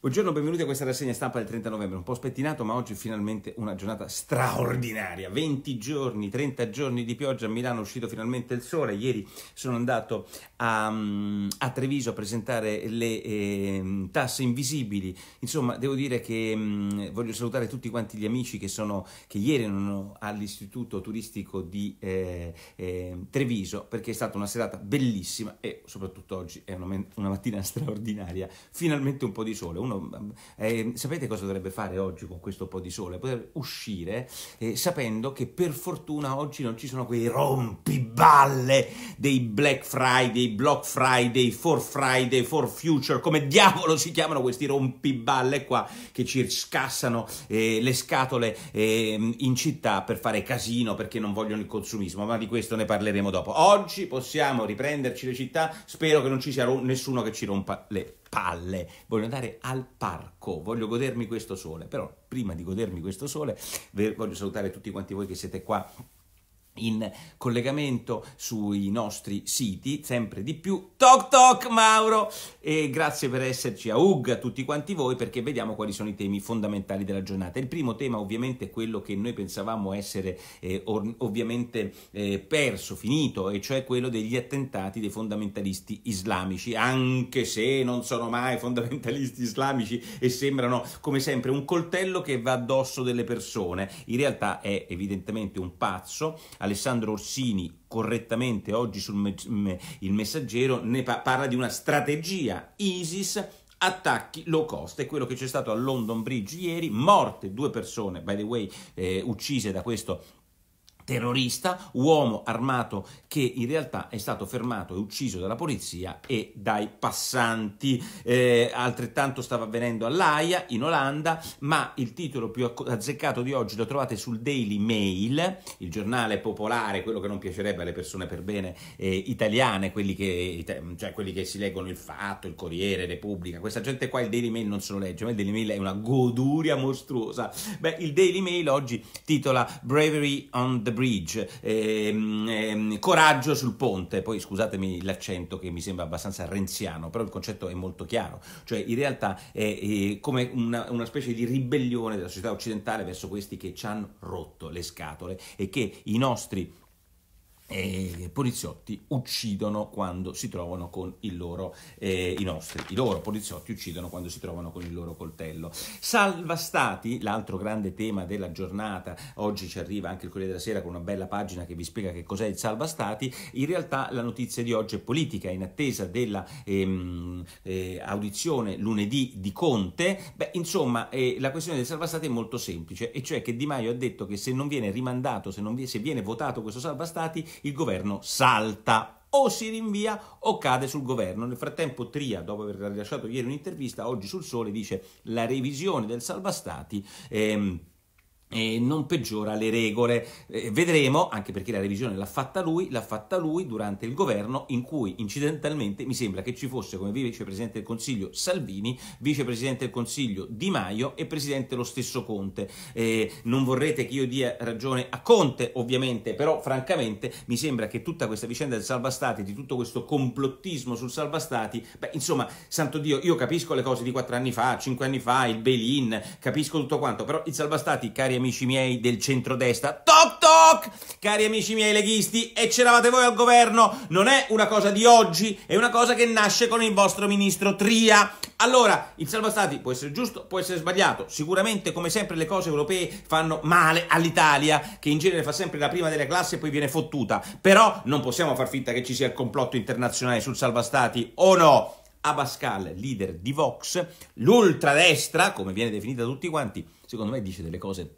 Buongiorno, benvenuti a questa rassegna stampa del 30 novembre, un po' spettinato ma oggi finalmente una giornata straordinaria, 20 giorni, 30 giorni di pioggia, a Milano è uscito finalmente il sole, ieri sono andato a, mm, a Treviso a presentare le eh, tasse invisibili, insomma devo dire che mh, mm, voglio salutare tutti quanti gli amici che, sono, che ieri erano all'istituto turistico di eh, eh, Treviso perché è stata una serata bellissima e soprattutto oggi è una, una mattina straordinaria, finalmente un po' di sole uno, eh, sapete cosa dovrebbe fare oggi con questo po' di sole? Potrebbe uscire eh, sapendo che per fortuna oggi non ci sono quei rompiballe dei Black Friday, Block Friday, For Friday, For Future, come diavolo si chiamano questi rompiballe qua che ci scassano eh, le scatole ehm, in città per fare casino perché non vogliono il consumismo, ma di questo ne parleremo dopo. Oggi possiamo riprenderci le città, spero che non ci sia nessuno che ci rompa le palle, voglio andare al parco, voglio godermi questo sole, però prima di godermi questo sole voglio salutare tutti quanti voi che siete qua in collegamento sui nostri siti, sempre di più. Toc toc Mauro! E grazie per esserci a UG, a tutti quanti voi, perché vediamo quali sono i temi fondamentali della giornata. Il primo tema ovviamente è quello che noi pensavamo essere eh, ovviamente eh, perso, finito, e cioè quello degli attentati dei fondamentalisti islamici, anche se non sono mai fondamentalisti islamici e sembrano come sempre un coltello che va addosso delle persone. In realtà è evidentemente un pazzo, Alessandro Orsini, correttamente oggi sul me Il Messaggero, ne pa parla di una strategia ISIS attacchi low cost, è quello che c'è stato a London Bridge ieri, morte due persone, by the way, eh, uccise da questo terrorista, uomo armato che in realtà è stato fermato e ucciso dalla polizia e dai passanti. Eh, altrettanto stava avvenendo all'AIA, in Olanda, ma il titolo più azzeccato di oggi lo trovate sul Daily Mail, il giornale popolare, quello che non piacerebbe alle persone per bene eh, italiane, quelli che, cioè quelli che si leggono il Fatto, il Corriere, Repubblica, questa gente qua il Daily Mail non se lo legge, ma il Daily Mail è una goduria mostruosa. Beh, il Daily Mail oggi titola Bravery on the bridge, ehm, ehm, coraggio sul ponte, poi scusatemi l'accento che mi sembra abbastanza renziano, però il concetto è molto chiaro, cioè in realtà è, è come una, una, specie di ribellione della società occidentale verso questi che ci hanno rotto le scatole e che i nostri i poliziotti uccidono quando si trovano con il loro, eh, i nostri, i loro poliziotti uccidono quando si trovano con il loro coltello. Salva Stati, l'altro grande tema della giornata, oggi ci arriva anche il Corriere della Sera con una bella pagina che vi spiega che cos'è il Salva Stati, in realtà la notizia di oggi è politica, in attesa della ehm, eh, audizione lunedì di Conte, beh insomma eh, la questione del Salva Stati è molto semplice, e cioè che Di Maio ha detto che se non viene rimandato, se, vi, se viene votato questo Salva Stati, il governo salta o si rinvia o cade sul governo. Nel frattempo Tria, dopo aver rilasciato ieri un'intervista, oggi sul Sole dice la revisione del salva stati ehm, e non peggiora le regole. Eh, vedremo, anche perché la revisione l'ha fatta lui, l'ha fatta lui durante il governo in cui incidentalmente mi sembra che ci fosse come vicepresidente del Consiglio Salvini, vicepresidente del Consiglio Di Maio e presidente lo stesso Conte. Eh, non vorrete che io dia ragione a Conte, ovviamente, però francamente mi sembra che tutta questa vicenda del salva stati, di tutto questo complottismo sul salva stati, beh, insomma, santo Dio, io capisco le cose di 4 anni fa, 5 anni fa, il bail-in, capisco tutto quanto, però il salva stati, cari amici miei del centrodestra. Toc toc! Cari amici miei leghisti, e c'eravate voi al governo, non è una cosa di oggi, è una cosa che nasce con il vostro ministro Tria. Allora, il salva stati può essere giusto, può essere sbagliato. Sicuramente, come sempre, le cose europee fanno male all'Italia, che in genere fa sempre la prima delle classi e poi viene fottuta. Però non possiamo far finta che ci sia il complotto internazionale sul salva stati o no? Abascal, leader di Vox, l'ultradestra, come viene definita da tutti quanti, secondo me dice delle cose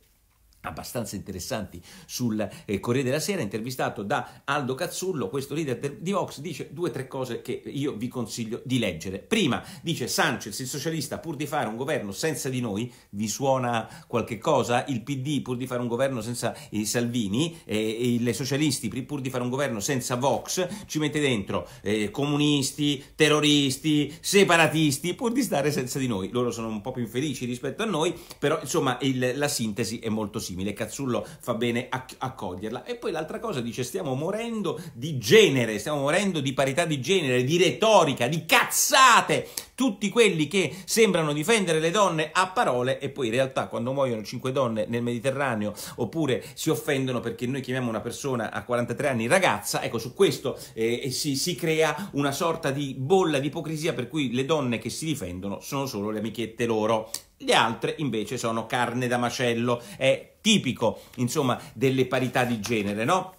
abbastanza interessanti sul eh, Corriere della Sera, intervistato da Aldo Cazzullo, questo leader di Vox, dice due o tre cose che io vi consiglio di leggere. Prima dice Sanchez, il socialista, pur di fare un governo senza di noi, vi suona qualche cosa? Il PD pur di fare un governo senza i Salvini, e i socialisti pur di fare un governo senza Vox, ci mette dentro eh, comunisti, terroristi, separatisti, pur di stare senza di noi. Loro sono un po' più infelici rispetto a noi, però insomma il, la sintesi è molto simile simile, Cazzullo fa bene a coglierla. E poi l'altra cosa dice stiamo morendo di genere, stiamo morendo di parità di genere, di retorica, di cazzate. Tutti quelli che sembrano difendere le donne a parole e poi in realtà quando muoiono cinque donne nel Mediterraneo oppure si offendono perché noi chiamiamo una persona a 43 anni ragazza, ecco su questo eh, si, si crea una sorta di bolla di ipocrisia per cui le donne che si difendono sono solo le amichette loro. Le altre invece sono carne da macello, è tipico, insomma, delle parità di genere, no?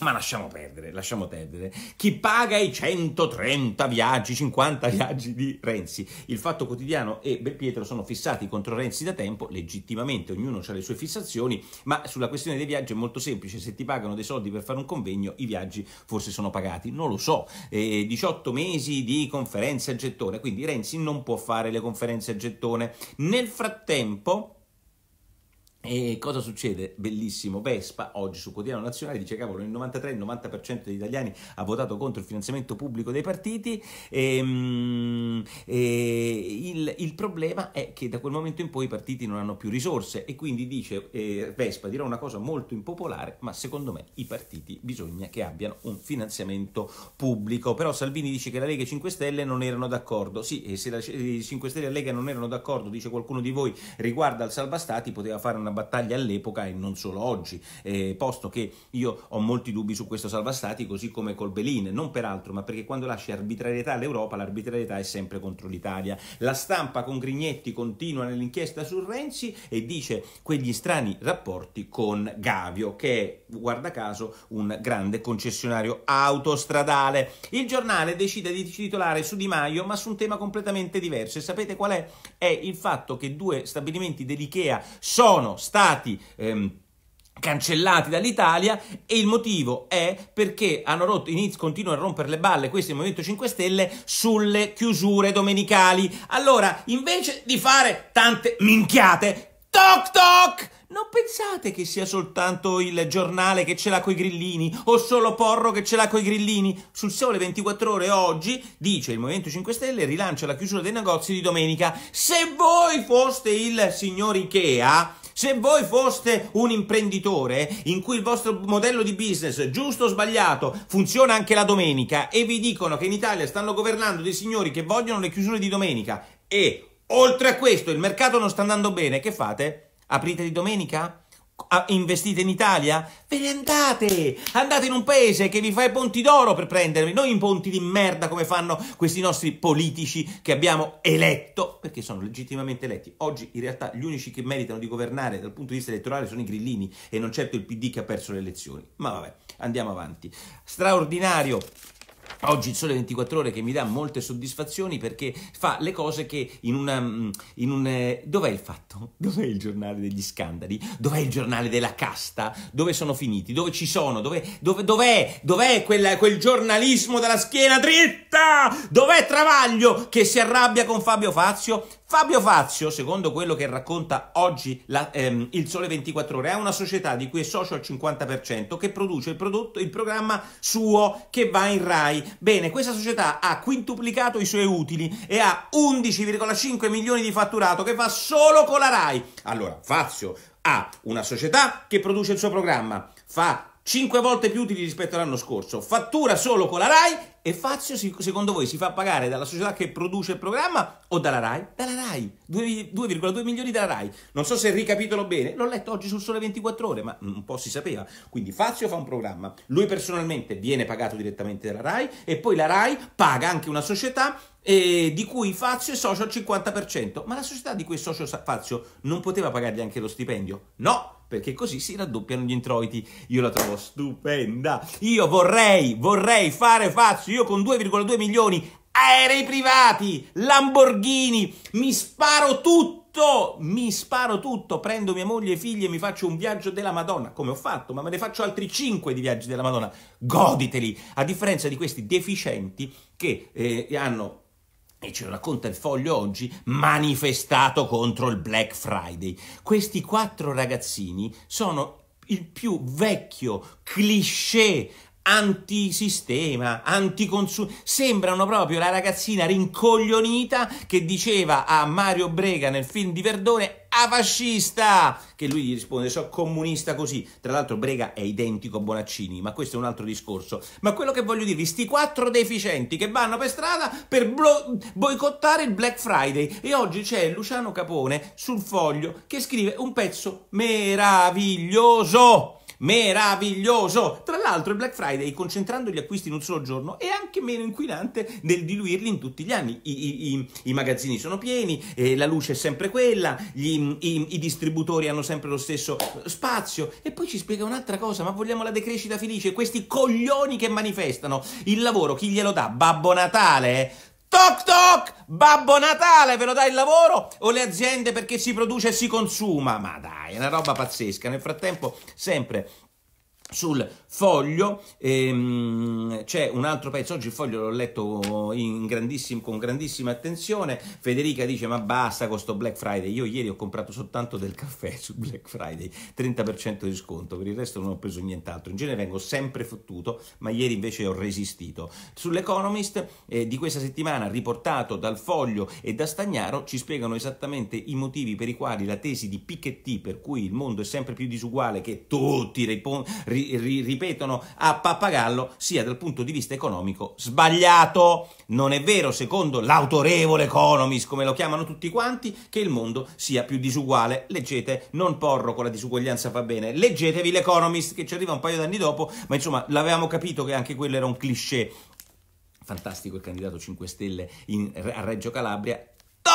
Ma lasciamo perdere, lasciamo perdere. Chi paga i 130 viaggi, 50 viaggi di Renzi? Il Fatto Quotidiano e Belpietro sono fissati contro Renzi da tempo, legittimamente, ognuno ha le sue fissazioni, ma sulla questione dei viaggi è molto semplice, se ti pagano dei soldi per fare un convegno, i viaggi forse sono pagati, non lo so. Eh, 18 mesi di conferenze a gettone, quindi Renzi non può fare le conferenze a gettone. Nel frattempo... E cosa succede? Bellissimo, Vespa oggi su Quotidiano Nazionale dice cavolo il 93-90% degli italiani ha votato contro il finanziamento pubblico dei partiti e, ehm, e il, il, problema è che da quel momento in poi i partiti non hanno più risorse e quindi dice eh, Vespa dirà una cosa molto impopolare ma secondo me i partiti bisogna che abbiano un finanziamento pubblico però Salvini dice che la Lega e 5 Stelle non erano d'accordo sì e se la 5 Stelle e la Lega non erano d'accordo dice qualcuno di voi riguardo al Salva Stati poteva fare una una battaglia all'epoca e non solo oggi, eh, posto che io ho molti dubbi su questo salva stati, così come col Belin, non per altro, ma perché quando lascia arbitrarietà all'Europa, l'arbitrarietà è sempre contro l'Italia. La stampa con Grignetti continua nell'inchiesta su Renzi e dice quegli strani rapporti con Gavio, che è, guarda caso, un grande concessionario autostradale. Il giornale decide di titolare su Di Maio, ma su un tema completamente diverso. E sapete qual è? È il fatto che due stabilimenti dell'IKEA sono stati ehm, cancellati dall'Italia e il motivo è perché hanno rotto, iniz, continuano a rompere le balle questi il Movimento 5 Stelle sulle chiusure domenicali. Allora, invece di fare tante minchiate, toc toc! Non pensate che sia soltanto il giornale che ce l'ha coi grillini o solo Porro che ce l'ha coi grillini. Sul Sole 24 Ore oggi dice il Movimento 5 Stelle rilancia la chiusura dei negozi di domenica. Se voi foste il signor Ikea se voi foste un imprenditore in cui il vostro modello di business, giusto o sbagliato, funziona anche la domenica e vi dicono che in Italia stanno governando dei signori che vogliono le chiusure di domenica e oltre a questo il mercato non sta andando bene, che fate? Aprite di domenica? investite in Italia? Ve ne andate! Andate in un paese che vi fa i ponti d'oro per prendervi, non in ponti di merda come fanno questi nostri politici che abbiamo eletto, perché sono legittimamente eletti. Oggi in realtà gli unici che meritano di governare dal punto di vista elettorale sono i grillini e non certo il PD che ha perso le elezioni. Ma vabbè, andiamo avanti. Straordinario Oggi il sole 24 ore che mi dà molte soddisfazioni perché fa le cose che in una... Mm, in un, eh, dov'è il fatto? Dov'è il giornale degli scandali? Dov'è il giornale della casta? Dove sono finiti? Dove ci sono? Dove, dove, dov'è? Dov'è quella, quel giornalismo della schiena dritta? Dov'è Travaglio che si arrabbia con Fabio Fazio? Fabio Fazio, secondo quello che racconta oggi la, ehm, il Sole 24 Ore, è una società di cui è socio al 50% che produce il, prodotto, il programma suo che va in Rai. Bene, questa società ha quintuplicato i suoi utili e ha 11,5 milioni di fatturato che va solo con la Rai. Allora, Fazio ha una società che produce il suo programma, fa 5 volte più utili rispetto all'anno scorso, fattura solo con la RAI e Fazio secondo voi si fa pagare dalla società che produce il programma o dalla RAI? Dalla RAI, 2,2 milioni dalla RAI. Non so se ricapitolo bene, l'ho letto oggi sul Sole 24 Ore, ma un po' si sapeva. Quindi Fazio fa un programma, lui personalmente viene pagato direttamente dalla RAI e poi la RAI paga anche una società eh, di cui Fazio è socio al 50%. Ma la società di cui è socio Fazio non poteva pagargli anche lo stipendio? No! perché così si raddoppiano gli introiti. Io la trovo stupenda. Io vorrei, vorrei fare, faccio, io con 2,2 milioni, aerei privati, Lamborghini, mi sparo tutto, mi sparo tutto, prendo mia moglie e figli e mi faccio un viaggio della Madonna, come ho fatto, ma me ne faccio altri 5 di viaggi della Madonna, goditeli, a differenza di questi deficienti che eh, hanno e ce lo racconta il foglio oggi, manifestato contro il Black Friday. Questi quattro ragazzini sono il più vecchio cliché antisistema, anticonsumo, sembrano proprio la ragazzina rincoglionita che diceva a Mario Brega nel film di Verdone a fascista! Che lui gli risponde, so comunista così. Tra l'altro Brega è identico a Bonaccini, ma questo è un altro discorso. Ma quello che voglio dirvi, sti quattro deficienti che vanno per strada per boicottare il Black Friday. E oggi c'è Luciano Capone sul foglio che scrive un pezzo meraviglioso! meraviglioso. Tra l'altro il Black Friday, concentrando gli acquisti in un solo giorno, è anche meno inquinante del diluirli in tutti gli anni. I, i, i, i magazzini sono pieni, eh, la luce è sempre quella, gli, i, distributori hanno sempre lo stesso eh, spazio. E poi ci spiega un'altra cosa, ma vogliamo la decrescita felice? Questi coglioni che manifestano il lavoro, chi glielo dà? Babbo Natale? Eh? Toc toc! Babbo Natale ve lo dà il lavoro o le aziende perché si produce e si consuma? Ma dai, è una roba pazzesca. Nel frattempo, sempre sul foglio ehm, c'è un altro pezzo, oggi il foglio l'ho letto grandissim, con grandissima attenzione, Federica dice ma basta con sto Black Friday, io ieri ho comprato soltanto del caffè su Black Friday, 30% di sconto, per il resto non ho preso nient'altro, in genere vengo sempre fottuto, ma ieri invece ho resistito. Sull'Economist eh, di questa settimana, riportato dal foglio e da Stagnaro, ci spiegano esattamente i motivi per i quali la tesi di Piketty, per cui il mondo è sempre più disuguale, che tutti rispondono ri, ri, ripetono a pappagallo sia dal punto di vista economico sbagliato. Non è vero, secondo l'autorevole economist, come lo chiamano tutti quanti, che il mondo sia più disuguale. Leggete, non porro con la disuguaglianza fa bene, leggetevi l'Economist che ci arriva un paio d'anni dopo, ma insomma l'avevamo capito che anche quello era un cliché fantastico il candidato 5 Stelle in, a Reggio Calabria,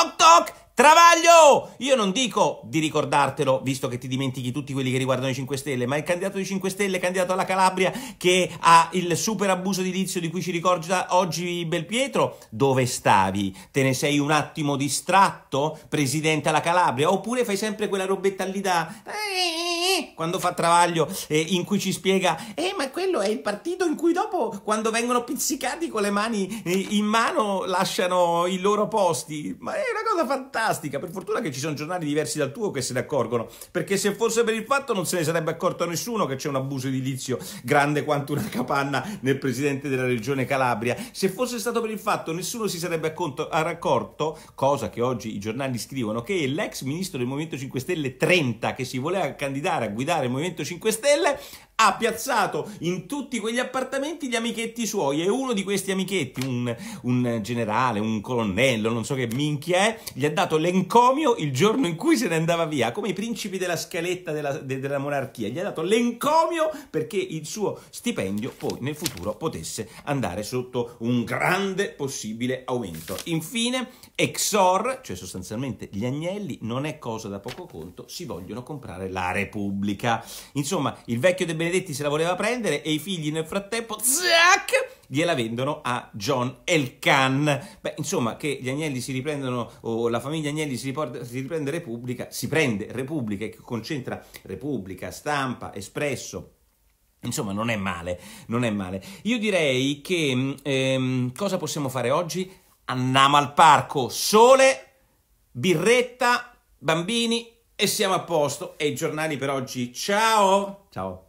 toc toc! Travaglio! Io non dico di ricordartelo, visto che ti dimentichi tutti quelli che riguardano i 5 Stelle, ma il candidato di 5 Stelle, candidato alla Calabria, che ha il super abuso edilizio di cui ci ricorda oggi Belpietro, dove stavi? Te ne sei un attimo distratto, presidente alla Calabria? Oppure fai sempre quella robetta lì da... Eh, eh, eh, quando fa Travaglio, eh, in cui ci spiega, eh ma quello è il partito in cui dopo, quando vengono pizzicati con le mani eh, in mano, lasciano i loro posti. Ma è una cosa fantastica, per fortuna che ci sono giornali diversi dal tuo che se ne accorgono, perché se fosse per il fatto non se ne sarebbe accorto nessuno che c'è un abuso edilizio grande quanto una capanna nel presidente della regione Calabria. Se fosse stato per il fatto nessuno si sarebbe acconto, accorto, cosa che oggi i giornali scrivono, che l'ex ministro del Movimento 5 Stelle 30 che si voleva candidare a guidare il Movimento 5 Stelle ha piazzato in tutti quegli appartamenti gli amichetti suoi e uno di questi amichetti, un, un, generale, un colonnello, non so che minchia è, gli ha dato l'encomio il giorno in cui se ne andava via, come i principi della scaletta della, de, della monarchia, gli ha dato l'encomio perché il suo stipendio poi nel futuro potesse andare sotto un grande possibile aumento. Infine, Exor, cioè sostanzialmente gli agnelli, non è cosa da poco conto, si vogliono comprare la Repubblica. Insomma, il vecchio De Bellini Benedetti se la voleva prendere e i figli nel frattempo, zac, gliela vendono a John Elkan. Beh, insomma, che gli Agnelli si riprendono, o la famiglia Agnelli si, riporta, si riprende Repubblica, si prende Repubblica che concentra Repubblica, Stampa, Espresso, Insomma, non è male, non è male. Io direi che mm, ehm, cosa possiamo fare oggi? Andiamo al parco, sole, birretta, bambini e siamo a posto. E i giornali per oggi, ciao! Ciao!